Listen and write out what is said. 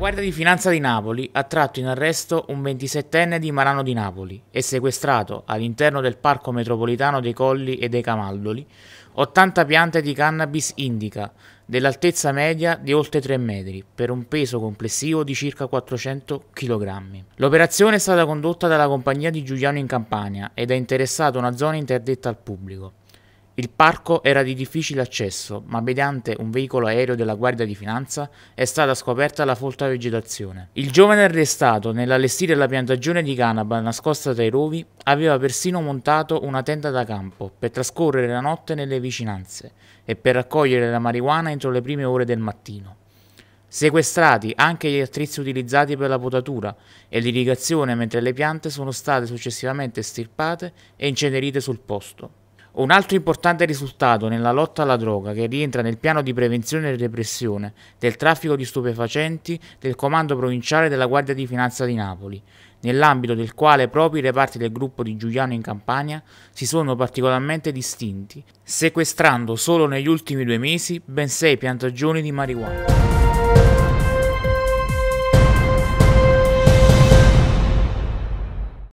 Guardia di Finanza di Napoli ha tratto in arresto un 27enne di Marano di Napoli e sequestrato all'interno del Parco Metropolitano dei Colli e dei Camaldoli 80 piante di cannabis indica dell'altezza media di oltre 3 metri per un peso complessivo di circa 400 kg. L'operazione è stata condotta dalla compagnia di Giuliano in Campania ed ha interessato una zona interdetta al pubblico. Il parco era di difficile accesso, ma mediante un veicolo aereo della Guardia di Finanza è stata scoperta la folta vegetazione. Il giovane arrestato nell'allestire la piantagione di canaba nascosta dai rovi aveva persino montato una tenda da campo per trascorrere la notte nelle vicinanze e per raccogliere la marijuana entro le prime ore del mattino. Sequestrati anche gli attrezzi utilizzati per la potatura e l'irrigazione mentre le piante sono state successivamente estirpate e incenerite sul posto. Un altro importante risultato nella lotta alla droga che rientra nel piano di prevenzione e repressione del traffico di stupefacenti del Comando Provinciale della Guardia di Finanza di Napoli, nell'ambito del quale proprio i reparti del gruppo di Giuliano in Campania si sono particolarmente distinti, sequestrando solo negli ultimi due mesi ben sei piantagioni di marijuana.